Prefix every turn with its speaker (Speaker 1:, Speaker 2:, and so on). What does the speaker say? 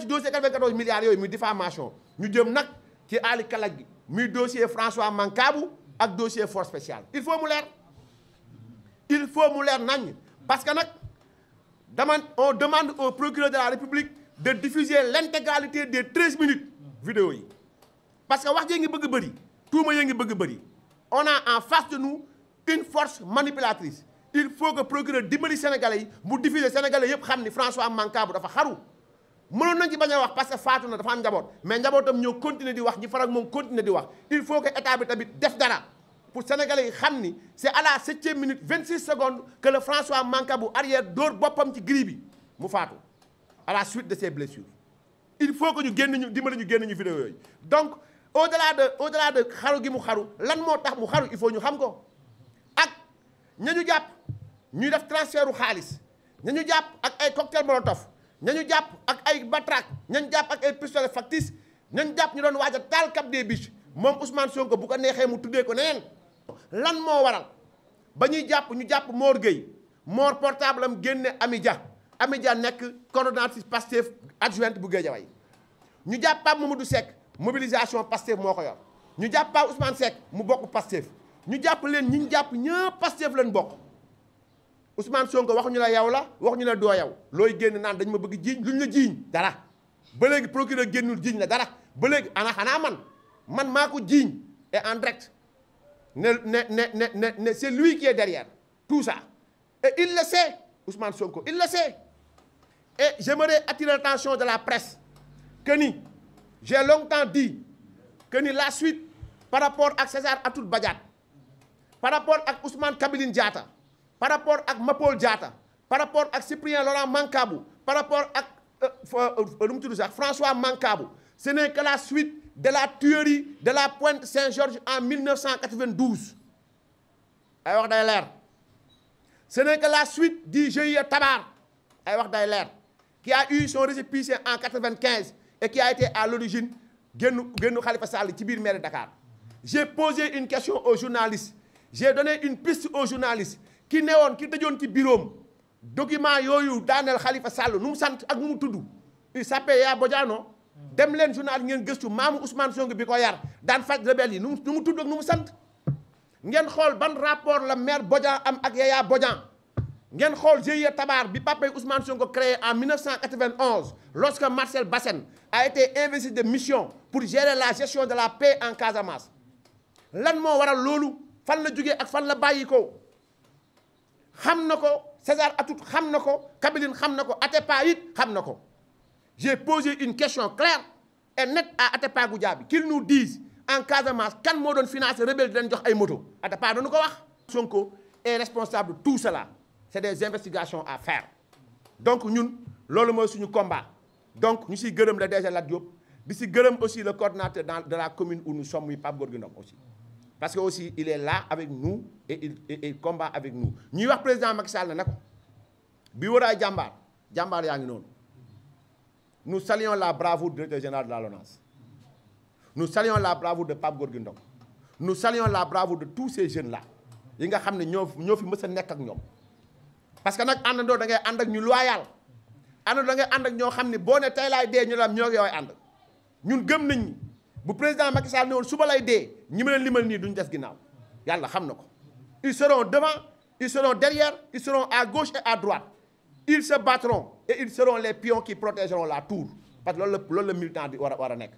Speaker 1: ci dossier 44 milliards yoy mi diffamation ñu jëm que ci Ali le dossier François Mankabu ak dossier force spéciale il faut mu il faut mu leer nañ parce qu'on demande au procureur de la République de diffuser l'intégralité des 13 minutes vidéo parce que wax bëgg on a en face de nous une force manipulatrice il faut que le procureur le sénégalais pour mu diffuser sénégalais yëpp xam que François Mancabou dafa xaru mënon nañ ci baña wax parce que fatou na dafa am njaboot mais njabootam ñoo continuer di wax ñi farak mom continuer di wax il faut que état bi tamit def dara pour sénégalais yi xam ni c'est à la 7e minute 26 secondes que le François mankabu arrière dóor boppam ci gris bi mu fatou à la suite de ses blessures il faut que ñu génn ñu dimbali ñu génn ñu vidéo yoy donc au delà de au delà de xaru gi mu xaru lan mo tax mu xaru il faut ñu xam ko ak ña ñu jàpp ñuy def transfertu xaliss ña ñu ak ay cocktail molotov ña ñu jàpp ak ay batraque ñañu jàpp ak ay pistolet factice ñañu jàpp ñu doon waaj a taal Cap des moom Ousmane Sonko bu ko neexee mu tuddee ko neneen lan moo waral ba ñuy jàpp ñu jàpp Mor Gueye moor portable am génne Amidia Amidia nekk coordonnatrice Pastef adjointe bu Guédiawaye ñu jàpp Pape Mamadou Seck mobilisation Pastef moo ko yor ñu jàpp Pape Ousmane mu bokk Pastef ñu jàpp leen ñi ñu jàpp ñëpp Pastef lañ bokk Ousmane Sonko ñu la yow la ñu la do yaw Si on naan dañ ma bëgg jiñ luñ la jiñ dara ba léegi procureur gennul jiñ la dara ba ana xana man man mako jiñ et en direct ne ne ne ne ne c'est lui qui est derrière tout ça et il le sait Ousmane Sonko il le sait et j'aimerais attirer l'attention de la presse que j'ai longtemps dit que la suite par rapport à César Atout Badiat, par rapport à Ousmane Kabiline Diatta par rapport à Mapol Djata, par rapport à Cyprien Laurent Mankabou, par rapport à euh, euh, euh, François Mancabou ce n'est que la suite de la tuerie de la Pointe Saint-Georges en 1992 ce n'est que la suite du GIE Tabar qui a eu son récipient en 1995 et qui a été à l'origine de génnu Khalifa Sall Tibir Dakar j'ai posé une question aux journalistes j'ai donné une piste aux journalistes ki newoon ki tëjoon ci birom document yoyu daanel Khalifa Sall nu mu sant ak nu mu tudd il s'appelle Yaya Bodiano dem len journal ngeen geustu maamu Ousmane Sonko biko yar daan faj rebelle yi nu mu nous ak nu sant ngeen ban rapport la maire Bodian am ak Yaya Bodian ngeen xool GIE Tabar bi papa Ousmane Sonko créé en 1991 lorsque Marcel Bassène a été investi de mission pour gérer la gestion de la paix en Casamance lan mo waral loolu fan la jógee ak fan la bayiko Hamnoko, César Atout, tout na ko Kabiline xam na Hamnoko. j'ai posé une question claire et nette à Atepa Goudiaby qu'il nous dise en cas de masse, doon financé de di leen jox ay moto Atepa dañu ko wax Sonko est responsable de tout cela c'est des investigations à faire donc nous, loolu mooy suñu combat donc ñu si le DG Lat Diop si aussi le coordinateur dans de la commune où nous sommes muy Pape Gorgui aussi parce que aussi il est là avec nous et il combat avec nous ñuy wax président Macky Sall na ko bi war a jàmbaar jàmbaar yaa ngi noonu nous saluons la bravoure de directeur général de la LONASE nous saluons la bravoure de Pape Gorgui Ndong nous saluons la bravoure de tous ces jeunes là yi nga xam ne ñoo fi mës a ak ñoom parce que nag àndandoo da ngay ànd ak ñu loyal àndandoo da ngay ànd ak ñoo xam ne boo ne tey laay ñu la ñoo yooy ànd ñun gëm nañ le président Macky Sall ne woon suba lay ñi pas ils seront devant ils seront derrière ils seront à gauche et à droite ils se battront et ils seront les pions qui protégeront la tour parce que ce militant waranek.